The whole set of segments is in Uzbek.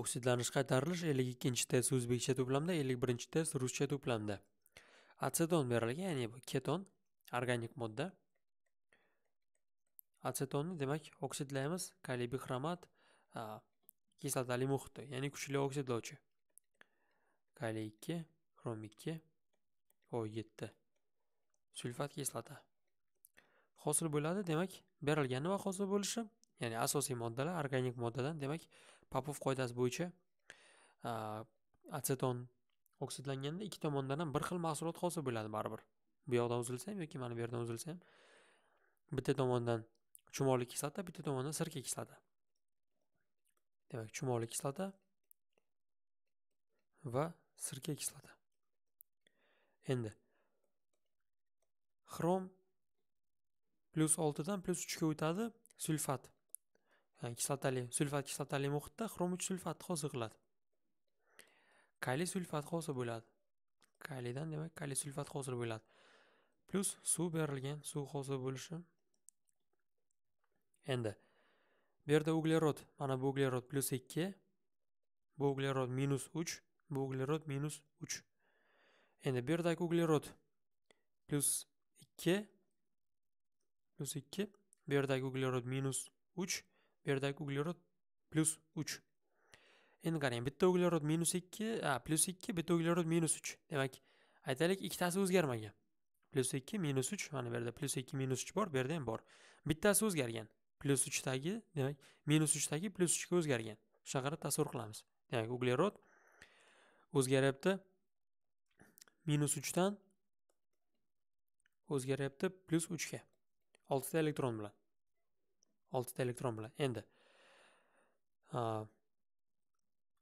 oksidlanish qaytarilish 52 test o'zbekcha to'plamda 51 test ruscha to'plamda atseton berilgan ya'ni bu keton organik modda atsetonni demak oksidlaymiz kaliy bixromat kislotali muhitda ya'ni kuchli oksidlovchi kaliy 2 xrom 2 o 7 sulfat kislota hosil bo'ladi demak berilgan va hosil bo'lishi ya'ni asosiy moddalar organik moddadan demak Popov qoidasi bo'yicha aseton oksidlanganda ikki tomondan ham bir xil mahsulot hosil bo'ladi baribir bu yoqdan uzilsa ham yoki mana bu yerdan uzilsa ham bitta tomondan chumoli kislota bitta tomondan sirka kislota demak chumoli kislota va sirka kislota endi xrom plyus oltidan plyus uchga o'tadi sulfat kislotali sulfat kislotali muhitda xrom uch sulfati hosil qiladi kaliy sulfat hosil bo'ladi kaliydan demak kaliy sulfat hosil bo'ladi plyus suv berilgan suv hosil bo'lishi endi bu yerda uglerod mana bu uglerod plyus ikki bu uglerod minus uch bu uglerod minus uch endi bu yerdagi uglerod plyus ikki plyus ikki bu yerdagi uglerod minus uch bu yerdagi uglerod plyus uch endi qarang bitta uglerod minus ikki plyus ikki bitta uglerod minus uch demak aytaylik ikkitasi o'zgarmagan plyus ikki minus uch mana bu yerda plyus ikki minus uch bor bu yerda ham bor bittasi o'zgargan plyus uchdagi demak minus uchdagi plyus uchga o'zgargan shunga qarab tasavvur qilamiz demak uglerod o'zgaryapti minus uchdan o'zgaryapti plyus uchga oltita elektron bilan oltita elektron bilan endi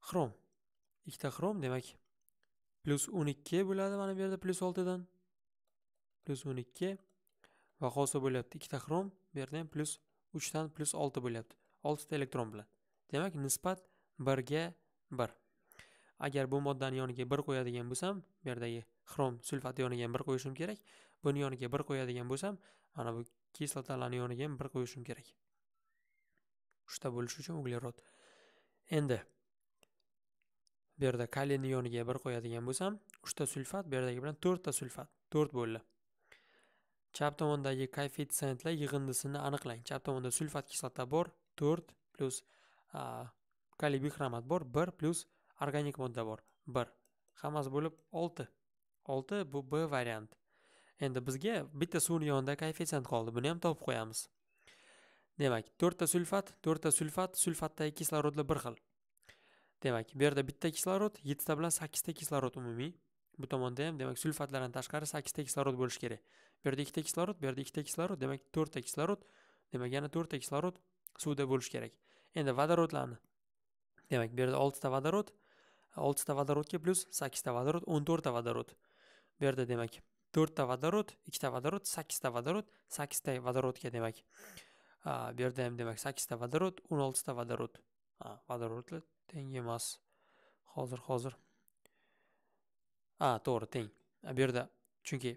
xrom ikkita xrom demak plyus o'n ikki bo'ladi mana bu yerda plyus oltidan plyus o'n ikki va hosil bo'lyapti ikkita xrom bu yerda ham plyus uchdan plyus olti bo'lyapti oltita elektron bilan demak nisbat birga bir agar bu moddani yoniga bir qo'yadigan bo'lsam bu yerdagi xrom sulfati yoniga ham bir qo'yishim kerak buni yoniga bir qo'yadigan bo'lsam mana bu kislotalarni yoniga ham bir qo'yishim kerak uchta bo'lishi uchun uglerod endi bu yerda kaliyni yoniga bir qo'yadigan bo'lsam uchta sulfat bu yerdagi bilan to'rtta sulfat to'rt bo'ldi chap tomondagi koeffitsientlar yig'indisini aniqlang chap tomonda sulfat kislota bor to'rt plyus kaliy bixromat bor bir plyus organik modda bor bir hammasi bo'lib olti olti bu b variant endi bizga bitta suvni yonida koeffitsient qoldi buni ham topib qo'yamiz demak to'rtta sulfat to'rtta sulfat sulfatdagi kislorodlar bir xil demak bu yerda bitta kislorod yettita bilan sakkizta kislorod umumiy bu tomonda ham demak sulfatlardan tashqari sakkizta kislorod bo'lishi kerak bu yerda ikkita kislorod bu yerda ikkita kislorod demak to'rtta kislorod demak yana to'rtta kislorod suvda bo'lishi kerak endi vodorodlarni demak bu yerda oltita vodorod oltita vodorodga plyus sakkizta vodorod o'n to'rtta vodorod bu yerda demak to'rtta vodorod ikkita vodorod sakkizta vodorod sakkizta vodorodga demak bu yerda ham demak sakkizta vodorod o'n oltita vodorod ha vodorodlar teng emas hozir hozir a to'g'ri teng bu yerda chunki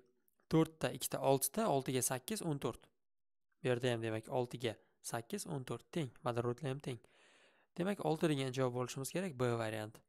to'rtta ikkita oltita oltiga sakkiz o'n to'rt bu yerda ham demak oltiga sakkiz o'n to'rt teng vodorodlar ham teng demak olti degan javob olishimiz kerak b varianti